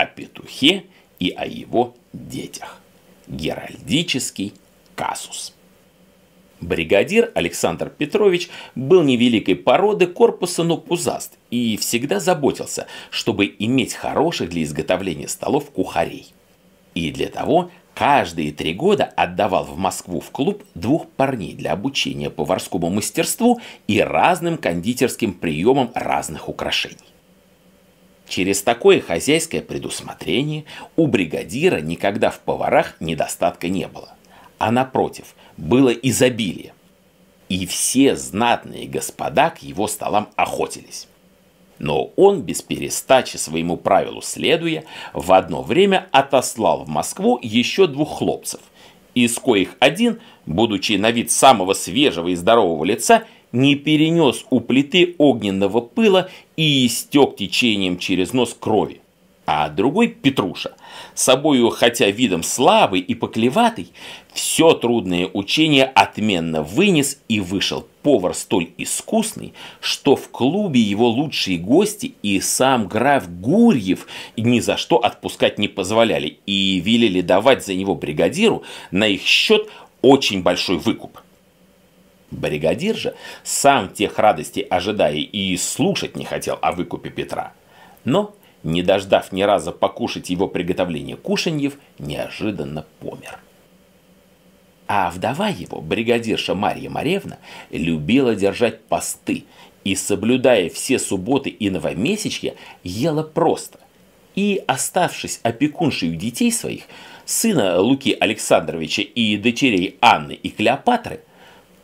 о петухе и о его детях. Геральдический казус. Бригадир Александр Петрович был невеликой породы корпуса, но пузаст и всегда заботился, чтобы иметь хороших для изготовления столов кухарей. И для того каждые три года отдавал в Москву в клуб двух парней для обучения поварскому мастерству и разным кондитерским приемам разных украшений. Через такое хозяйское предусмотрение у бригадира никогда в поварах недостатка не было, а напротив, было изобилие. И все знатные господа к его столам охотились. Но он, без перестачи своему правилу следуя, в одно время отослал в Москву еще двух хлопцев, из коих один, будучи на вид самого свежего и здорового лица, не перенес у плиты огненного пыла и истек течением через нос крови. А другой Петруша, собою хотя видом слабый и поклеватый, все трудное учение отменно вынес и вышел повар столь искусный, что в клубе его лучшие гости и сам граф Гурьев ни за что отпускать не позволяли и велели давать за него бригадиру на их счет очень большой выкуп. Бригадир же, сам тех радостей ожидая и слушать не хотел о выкупе Петра. Но, не дождав ни раза покушать его приготовление кушаньев, неожиданно помер. А вдова его, бригадирша Марья Маревна, любила держать посты и, соблюдая все субботы и новомесячья, ела просто. И, оставшись опекуншей у детей своих, сына Луки Александровича и дочерей Анны и Клеопатры –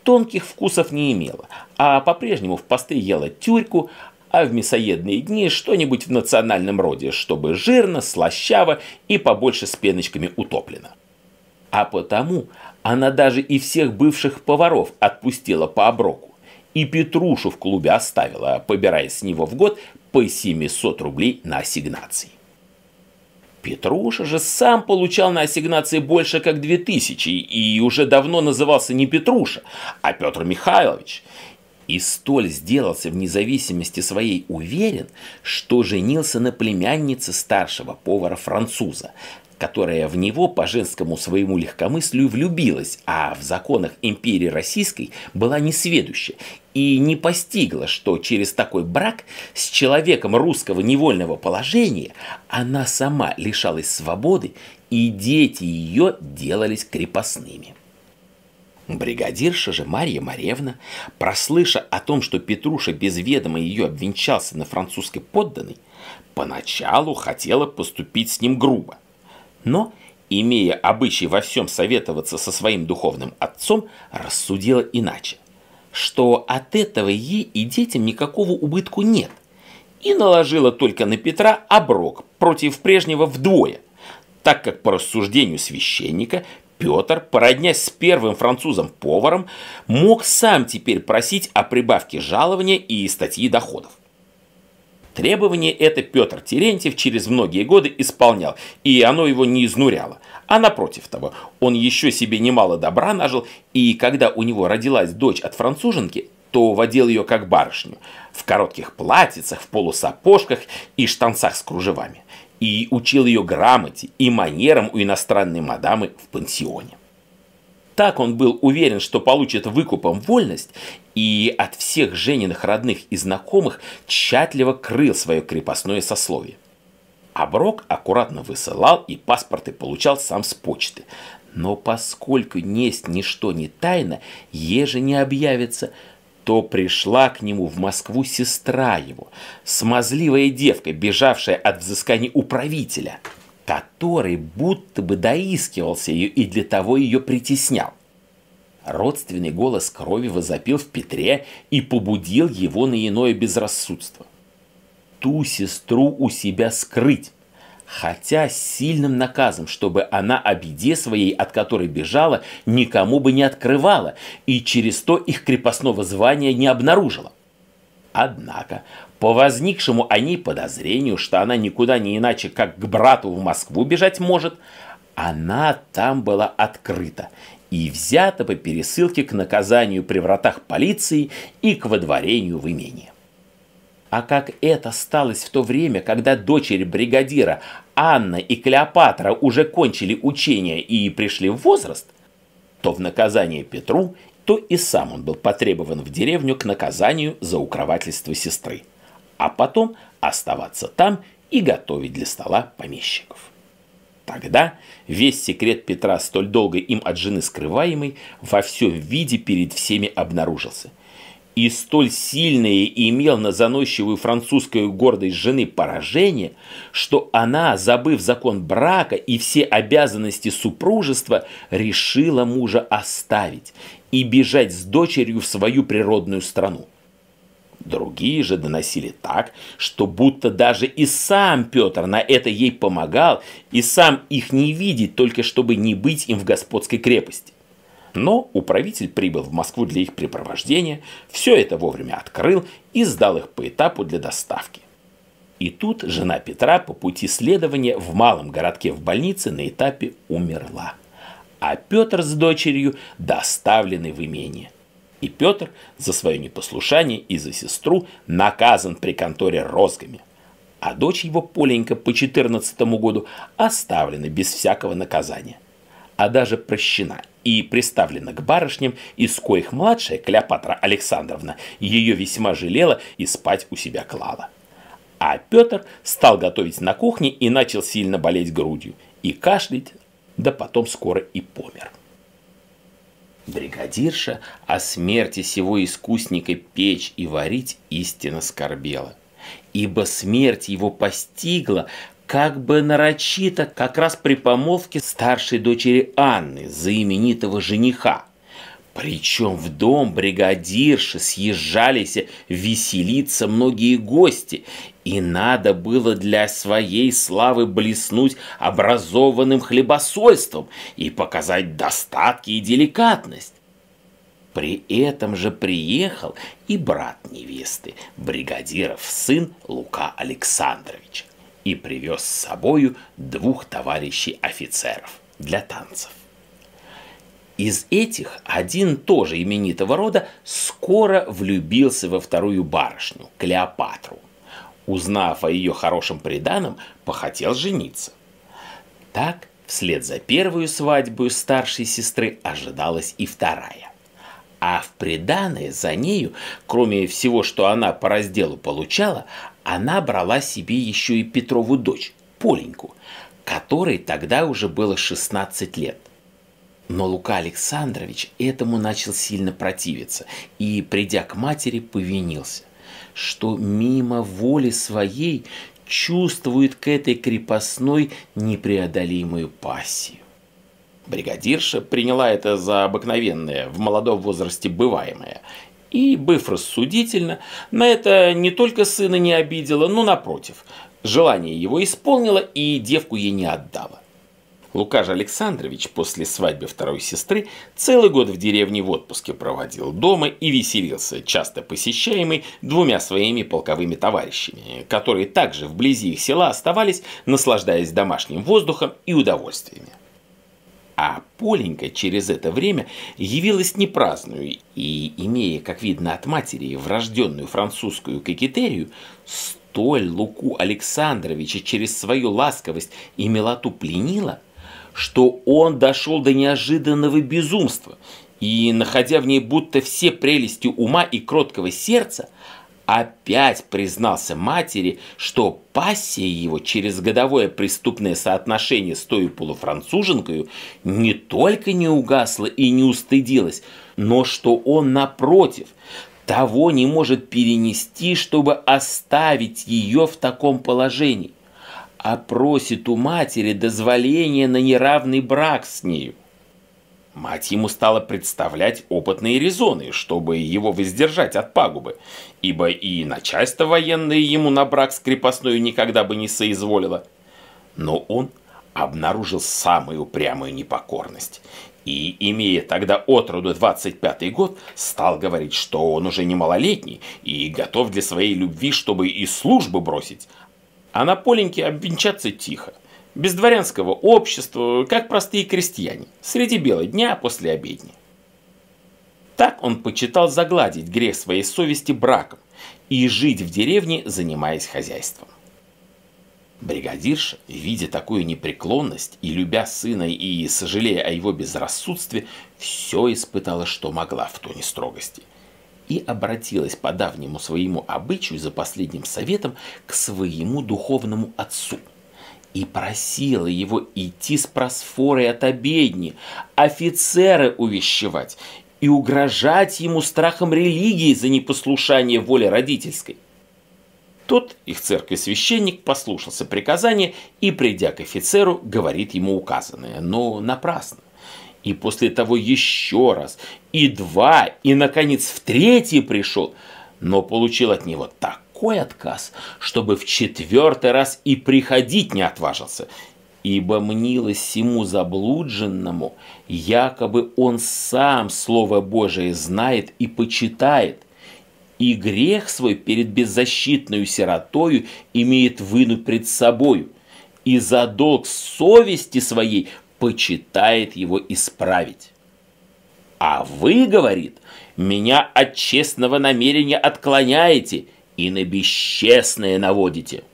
тонких вкусов не имела, а по-прежнему в посты ела тюрьку, а в мясоедные дни что-нибудь в национальном роде, чтобы жирно, слащаво и побольше с пеночками утоплено. А потому она даже и всех бывших поваров отпустила по оброку, и Петрушу в клубе оставила, побирая с него в год по 700 рублей на ассигнации. Петруша же сам получал на ассигнации больше как 2000 и уже давно назывался не Петруша, а Петр Михайлович. И столь сделался в независимости своей уверен, что женился на племяннице старшего повара-француза, которая в него по женскому своему легкомыслию влюбилась, а в законах империи российской была несведуща и не постигла, что через такой брак с человеком русского невольного положения она сама лишалась свободы, и дети ее делались крепостными. Бригадирша же Марья Маревна, прослыша о том, что Петруша без ведома ее обвенчался на французской подданной, поначалу хотела поступить с ним грубо – но, имея обычай во всем советоваться со своим духовным отцом, рассудила иначе, что от этого ей и детям никакого убытку нет, и наложила только на Петра оброк против прежнего вдвое, так как по рассуждению священника Петр, породнясь с первым французом-поваром, мог сам теперь просить о прибавке жалования и статьи доходов. Требование это Петр Терентьев через многие годы исполнял, и оно его не изнуряло. А напротив того, он еще себе немало добра нажил, и когда у него родилась дочь от француженки, то водил ее как барышню, в коротких платьицах, в полусапожках и штанцах с кружевами, и учил ее грамоте и манерам у иностранной мадамы в пансионе. Так он был уверен, что получит выкупом вольность, и от всех Жениных родных и знакомых тщательно крыл свое крепостное сословие. Оброк аккуратно высылал и паспорты получал сам с почты. Но поскольку несть ничто не тайно, еже не объявится, то пришла к нему в Москву сестра его, смазливая девка, бежавшая от взысканий управителя который будто бы доискивался ее и для того ее притеснял. Родственный голос крови возопил в Петре и побудил его на иное безрассудство. Ту сестру у себя скрыть, хотя с сильным наказом, чтобы она о беде своей, от которой бежала, никому бы не открывала и через то их крепостного звания не обнаружила. Однако, по возникшему о ней подозрению, что она никуда не иначе, как к брату в Москву бежать может, она там была открыта и взята по пересылке к наказанию при вратах полиции и к водворению в имении. А как это сталось в то время, когда дочери бригадира Анна и Клеопатра уже кончили учение и пришли в возраст, то в наказание Петру то и сам он был потребован в деревню к наказанию за укровательство сестры, а потом оставаться там и готовить для стола помещиков. Тогда весь секрет Петра, столь долго им от жены скрываемый, во всем виде перед всеми обнаружился и столь сильное и мелно заносчивую французскую гордость жены поражение, что она, забыв закон брака и все обязанности супружества, решила мужа оставить и бежать с дочерью в свою природную страну. Другие же доносили так, что будто даже и сам Петр на это ей помогал, и сам их не видит, только чтобы не быть им в господской крепости. Но управитель прибыл в Москву для их препровождения, все это вовремя открыл и сдал их по этапу для доставки. И тут жена Петра по пути следования в малом городке в больнице на этапе умерла. А Петр с дочерью доставлены в имение. И Петр за свое непослушание и за сестру наказан при конторе розгами. А дочь его Поленька по 14 году оставлена без всякого наказания а даже прощена и приставлена к барышням, из коих младшая, Клеопатра Александровна, ее весьма жалела и спать у себя клала. А Петр стал готовить на кухне и начал сильно болеть грудью и кашлять, да потом скоро и помер. Бригадирша о смерти сего искусника печь и варить истинно скорбела. Ибо смерть его постигла, как бы нарочито, как раз при помолвке старшей дочери Анны за именитого жениха. Причем в дом бригадирши съезжались веселиться многие гости, и надо было для своей славы блеснуть образованным хлебосольством и показать достатки и деликатность. При этом же приехал и брат невесты, бригадиров сын Лука Александрович и привез с собою двух товарищей офицеров для танцев. Из этих один тоже именитого рода скоро влюбился во вторую барышню, Клеопатру. Узнав о ее хорошем приданом, похотел жениться. Так, вслед за первую свадьбу старшей сестры ожидалась и вторая. А в приданое за нею, кроме всего, что она по разделу получала, она брала себе еще и Петрову дочь, Поленьку, которой тогда уже было 16 лет. Но Лука Александрович этому начал сильно противиться и, придя к матери, повинился, что мимо воли своей чувствует к этой крепостной непреодолимую пассию. Бригадирша приняла это за обыкновенное, в молодом возрасте бываемое, и, быв рассудительно, на это не только сына не обидела, но напротив, желание его исполнила и девку ей не отдала. Лука Александрович после свадьбы второй сестры целый год в деревне в отпуске проводил дома и веселился, часто посещаемый двумя своими полковыми товарищами, которые также вблизи их села оставались, наслаждаясь домашним воздухом и удовольствиями. А Поленька через это время явилась не праздную и, имея, как видно от матери, врожденную французскую кокетерию, столь Луку Александровича через свою ласковость и милоту пленила, что он дошел до неожиданного безумства и, находя в ней будто все прелести ума и кроткого сердца, опять признался матери, что пассия его через годовое преступное соотношение с той полуфранцуженкой не только не угасла и не устыдилась, но что он, напротив, того не может перенести, чтобы оставить ее в таком положении, а просит у матери дозволения на неравный брак с нею. Мать ему стала представлять опытные резоны, чтобы его воздержать от пагубы, ибо и начальство военное ему на брак с крепостной никогда бы не соизволило. Но он обнаружил самую упрямую непокорность и, имея тогда от роду 25 год, стал говорить, что он уже не малолетний и готов для своей любви, чтобы и службы бросить, а на Поленьке обвенчаться тихо без дворянского общества, как простые крестьяне, среди бела дня после обедни. Так он почитал загладить грех своей совести браком и жить в деревне, занимаясь хозяйством. Бригадирша, видя такую непреклонность и любя сына и сожалея о его безрассудстве, все испытала, что могла в тоне строгости, и обратилась по давнему своему обычаю за последним советом к своему духовному отцу – и просила его идти с просфорой от обедни, офицеры увещевать и угрожать ему страхом религии за непослушание воли родительской. Тот, их церкви священник, послушался приказания и, придя к офицеру, говорит ему указанное, но напрасно. И после того еще раз, и два, и, наконец, в третий пришел, но получил от него так такой отказ, чтобы в четвертый раз и приходить не отважился, ибо мнилось ему заблудженному, якобы он сам Слово Божие знает и почитает, и грех свой перед беззащитную сиротою имеет выну пред собою, и за долг совести своей почитает его исправить. А вы, говорит, меня от честного намерения отклоняете, и на бесчестное наводите.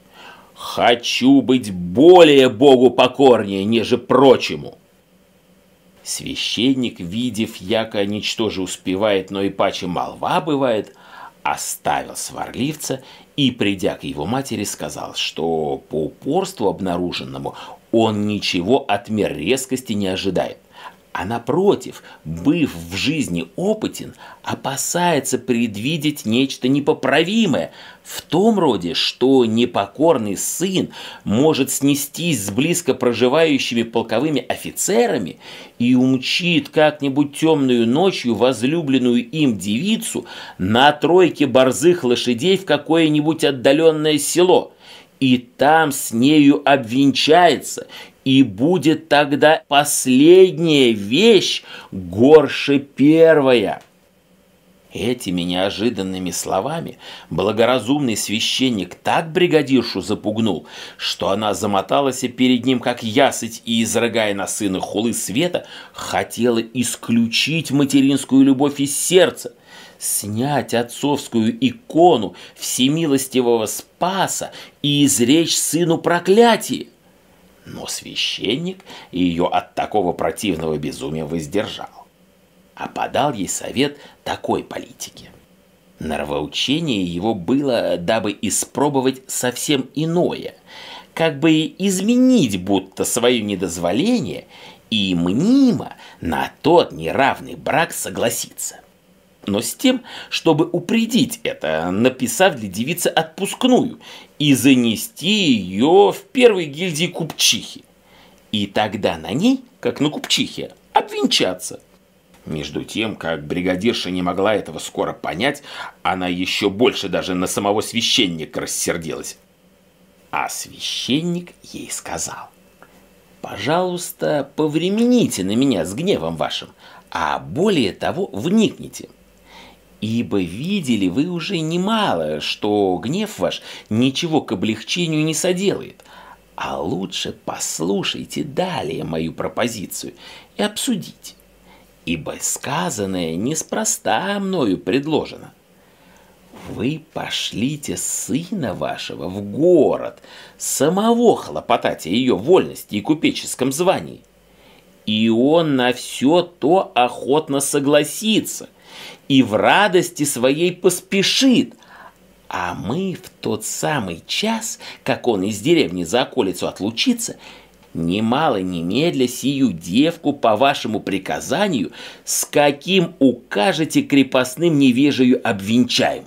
Хочу быть более Богу покорнее, неже прочему. Священник, видев, яко ничто же успевает, но и паче молва бывает, оставил сварливца и, придя к его матери, сказал, что по упорству обнаруженному он ничего от мер резкости не ожидает – а напротив, быв в жизни опытен, опасается предвидеть нечто непоправимое, в том роде, что непокорный сын может снестись с близко проживающими полковыми офицерами и умчит как-нибудь темную ночью возлюбленную им девицу на тройке борзых лошадей в какое-нибудь отдаленное село – и там с нею обвенчается и будет тогда последняя вещь горше первая. Этими неожиданными словами благоразумный священник так бригадиршу запугнул, что она замоталась перед ним, как ясыть, и, изрыгая на сына хулы света, хотела исключить материнскую любовь из сердца, снять отцовскую икону всемилостивого Спаса и изречь сыну проклятие но священник ее от такого противного безумия воздержал, а подал ей совет такой политики. Нравоучение его было, дабы испробовать совсем иное, как бы изменить будто свое недозволение и мнимо на тот неравный брак согласиться но с тем, чтобы упредить это, написав для девицы отпускную и занести ее в первой гильдии купчихи. И тогда на ней, как на купчихе, обвенчаться. Между тем, как бригадирша не могла этого скоро понять, она еще больше даже на самого священника рассердилась. А священник ей сказал, «Пожалуйста, повремените на меня с гневом вашим, а более того, вникните». Ибо видели вы уже немало, что гнев ваш ничего к облегчению не соделает. А лучше послушайте далее мою пропозицию и обсудите. Ибо сказанное неспроста мною предложено. Вы пошлите сына вашего в город, самого хлопотать о ее вольности и купеческом звании. И он на все то охотно согласится – и в радости своей поспешит, а мы в тот самый час, как он из деревни за околицу отлучится, немало немедля сию девку по вашему приказанию, с каким укажете крепостным невежею обвенчаем.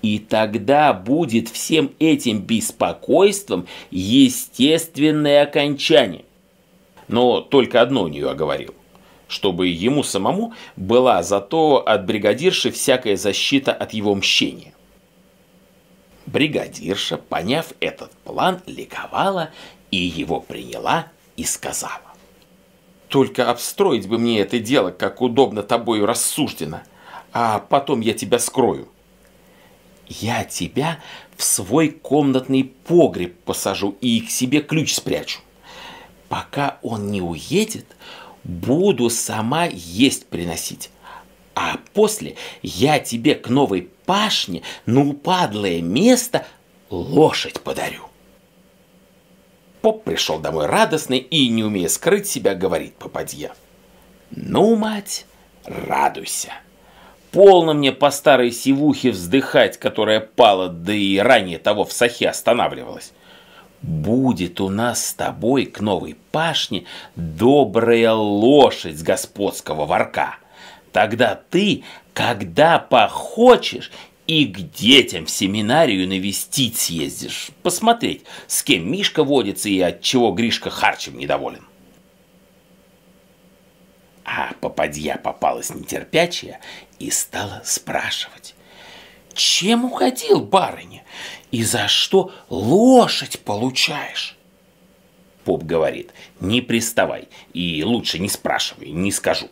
И тогда будет всем этим беспокойством естественное окончание. Но только одно у нее оговорил чтобы ему самому была зато от бригадирши всякая защита от его мщения. Бригадирша, поняв этот план, ликовала и его приняла и сказала. «Только обстроить бы мне это дело, как удобно тобою рассуждено, а потом я тебя скрою». «Я тебя в свой комнатный погреб посажу и к себе ключ спрячу. Пока он не уедет, буду сама есть приносить. А после я тебе к новой пашне на упадлое место лошадь подарю. Поп пришел домой радостный и, не умея скрыть себя, говорит попадья. «Ну, мать, радуйся!» Полно мне по старой сивухе вздыхать, которая пала, да и ранее того в сахе останавливалась будет у нас с тобой к новой пашне добрая лошадь с господского ворка. Тогда ты, когда похочешь, и к детям в семинарию навестить съездишь, посмотреть, с кем Мишка водится и от чего Гришка харчем недоволен. А попадья попалась нетерпячая и стала спрашивать зачем уходил, барыня? И за что лошадь получаешь? Поп говорит, не приставай и лучше не спрашивай, не скажу.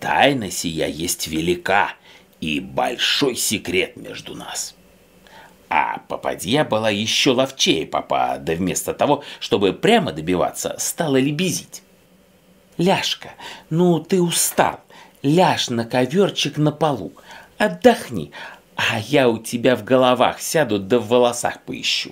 Тайна сия есть велика и большой секрет между нас. А попадья была еще ловчее папа, да вместо того, чтобы прямо добиваться, стала лебезить. «Ляшка, ну ты устал. Ляж на коверчик на полу. Отдохни, а я у тебя в головах сяду да в волосах поищу.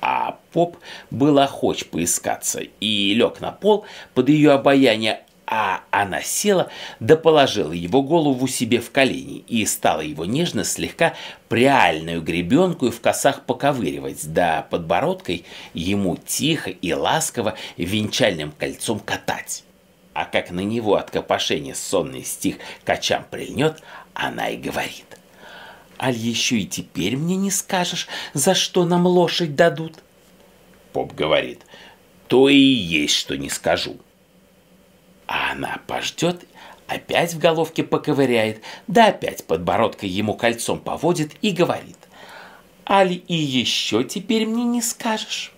А поп был охоч поискаться и лег на пол под ее обаяние, а она села да положила его голову себе в колени и стала его нежно слегка приальную гребенку и в косах поковыривать, да подбородкой ему тихо и ласково венчальным кольцом катать. А как на него от копошения сонный стих качам прильнет, она и говорит. Аль еще и теперь мне не скажешь, за что нам лошадь дадут?» Поп говорит, «То и есть, что не скажу». А она пождет, опять в головке поковыряет, да опять подбородкой ему кольцом поводит и говорит, «Аль и еще теперь мне не скажешь».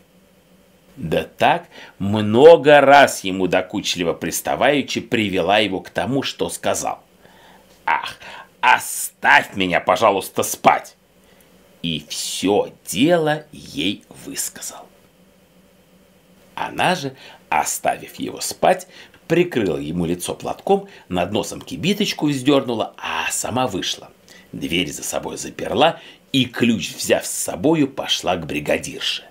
Да так, много раз ему докучливо приставаючи привела его к тому, что сказал. Ах, «Оставь меня, пожалуйста, спать!» И все дело ей высказал. Она же, оставив его спать, прикрыла ему лицо платком, над носом кибиточку вздернула, а сама вышла. Дверь за собой заперла и, ключ взяв с собою, пошла к бригадирше.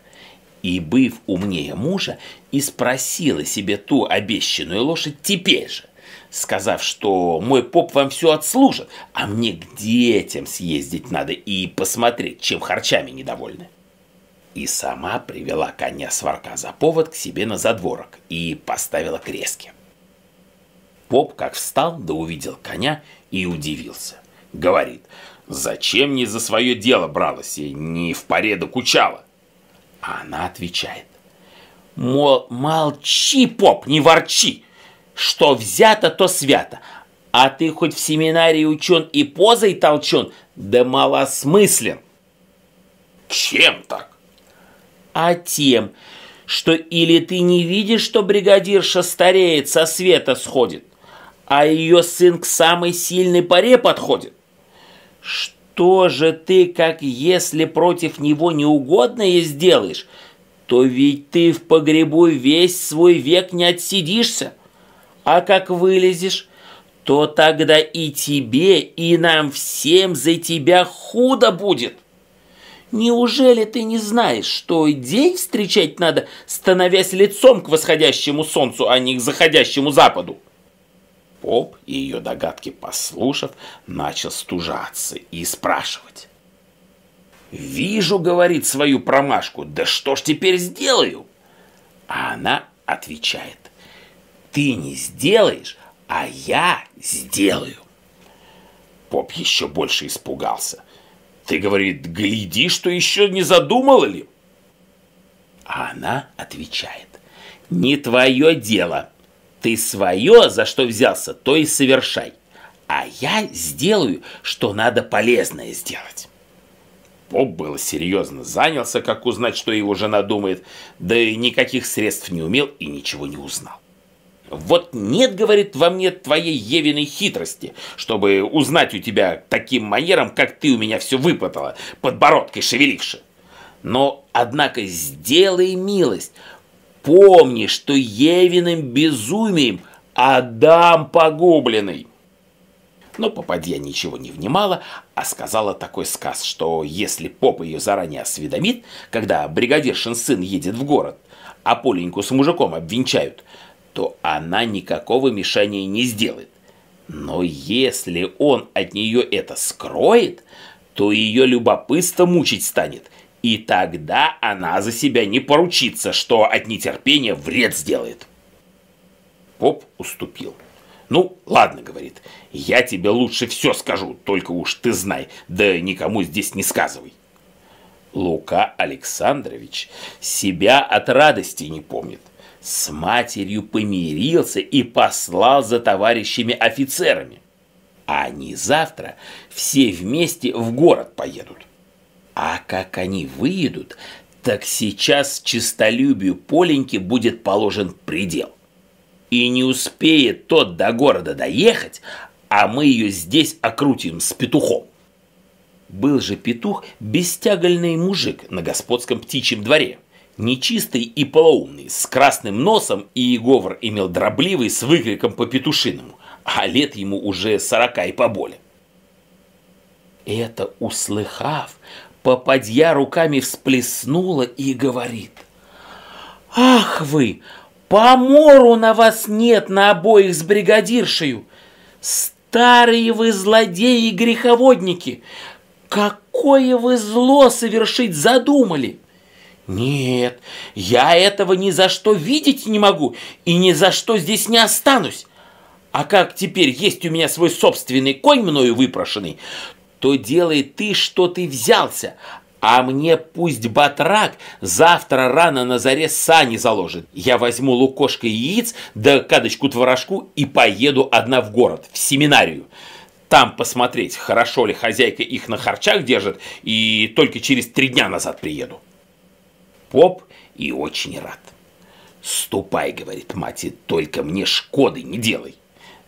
И, быв умнее мужа, и спросила себе ту обещанную лошадь теперь же сказав, что мой поп вам все отслужит, а мне к детям съездить надо и посмотреть, чем харчами недовольны. И сама привела коня сварка за повод к себе на задворок и поставила крески. Поп как встал, да увидел коня и удивился. Говорит, зачем не за свое дело бралась и не в порядок учала? А она отвечает, мол, молчи, поп, не ворчи, что взято, то свято. А ты хоть в семинарии учен и позой толчен, да малосмыслен. Чем так? А тем, что или ты не видишь, что бригадирша стареет, со света сходит, а ее сын к самой сильной паре подходит. Что же ты, как если против него неугодное сделаешь, то ведь ты в погребу весь свой век не отсидишься. А как вылезешь, то тогда и тебе, и нам всем за тебя худо будет. Неужели ты не знаешь, что день встречать надо, становясь лицом к восходящему солнцу, а не к заходящему западу? Поп и ее догадки послушав, начал стужаться и спрашивать. «Вижу, — говорит, — свою промашку, да что ж теперь сделаю?» А она отвечает ты не сделаешь, а я сделаю. Поп еще больше испугался. Ты, говорит, гляди, что еще не задумала ли? А она отвечает. Не твое дело. Ты свое, за что взялся, то и совершай. А я сделаю, что надо полезное сделать. Поп был серьезно занялся, как узнать, что его жена думает, да и никаких средств не умел и ничего не узнал. Вот нет, говорит, во мне твоей Евиной хитрости, чтобы узнать у тебя таким манером, как ты у меня все выпытала, подбородкой шевеливши. Но, однако, сделай милость. Помни, что Евиным безумием Адам погубленный. Но попадья ничего не внимала, а сказала такой сказ, что если поп ее заранее осведомит, когда бригадиршин сын едет в город, а Поленьку с мужиком обвенчают – что она никакого мешания не сделает. Но если он от нее это скроет, то ее любопытство мучить станет, и тогда она за себя не поручится, что от нетерпения вред сделает. Поп уступил. «Ну, ладно, — говорит, — я тебе лучше все скажу, только уж ты знай, да никому здесь не сказывай». Лука Александрович себя от радости не помнит с матерью помирился и послал за товарищами офицерами. А они завтра все вместе в город поедут. А как они выедут, так сейчас честолюбию Поленьки будет положен предел. И не успеет тот до города доехать, а мы ее здесь окрутим с петухом. Был же петух бестягольный мужик на господском птичьем дворе. Нечистый и полоумный, с красным носом и Иговр имел дробливый с выкриком по-петушиному, а лет ему уже сорока и поболе. Это услыхав, попадья руками всплеснула и говорит. «Ах вы! Помору на вас нет на обоих с бригадиршею! Старые вы злодеи и греховодники! Какое вы зло совершить задумали!» Нет, я этого ни за что видеть не могу и ни за что здесь не останусь. А как теперь есть у меня свой собственный конь мною выпрошенный, то делай ты, что ты взялся, а мне пусть батрак завтра рано на заре сани заложит. Я возьму лукошко яиц, да кадочку творожку и поеду одна в город, в семинарию. Там посмотреть, хорошо ли хозяйка их на харчах держит, и только через три дня назад приеду поп и очень рад. «Ступай», — говорит мать, — «только мне шкоды не делай.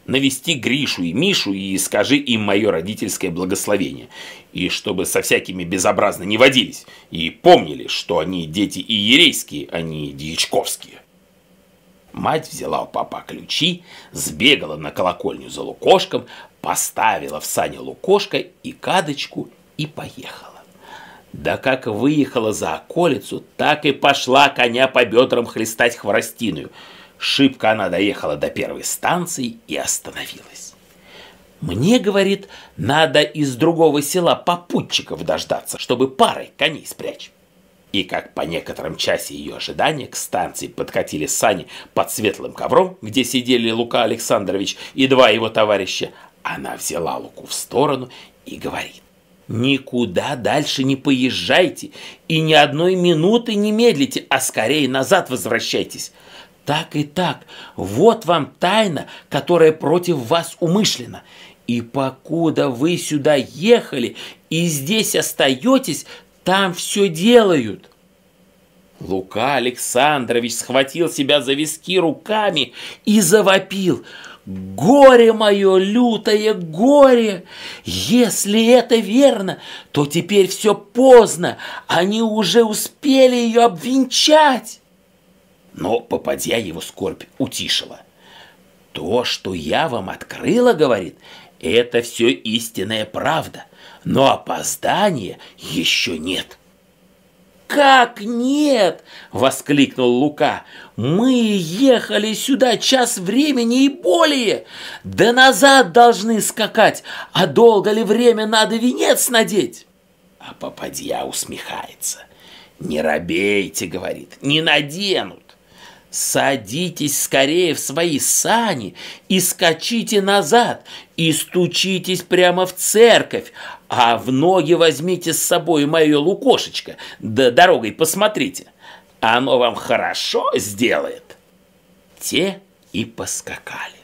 Навести Гришу и Мишу и скажи им мое родительское благословение. И чтобы со всякими безобразно не водились, и помнили, что они дети и ерейские, а не дьячковские». Мать взяла у папа ключи, сбегала на колокольню за лукошком, поставила в сани лукошко и кадочку и поехала. Да как выехала за околицу, так и пошла коня по бедрам хлестать хворостиную. Шибко она доехала до первой станции и остановилась. Мне, говорит, надо из другого села попутчиков дождаться, чтобы парой коней спрячь. И как по некотором часе ее ожидания к станции подкатили сани под светлым ковром, где сидели Лука Александрович и два его товарища, она взяла Луку в сторону и говорит. Никуда дальше не поезжайте и ни одной минуты не медлите, а скорее назад возвращайтесь. Так и так, вот вам тайна, которая против вас умышлена. И покуда вы сюда ехали и здесь остаетесь, там все делают. Лука Александрович схватил себя за виски руками и завопил – Горе мое, лютое горе! Если это верно, то теперь все поздно, они уже успели ее обвенчать. Но попадя его скорбь утишила. То, что я вам открыла, говорит, это все истинная правда, но опоздания еще нет. «Как нет?» – воскликнул Лука. «Мы ехали сюда час времени и более! Да назад должны скакать, а долго ли время надо венец надеть?» А попадья усмехается. «Не робейте», — говорит, — «не наденут. Садитесь скорее в свои сани и скачите назад, и стучитесь прямо в церковь, а в ноги возьмите с собой мое лукошечко, да дорогой посмотрите. Оно вам хорошо сделает. Те и поскакали.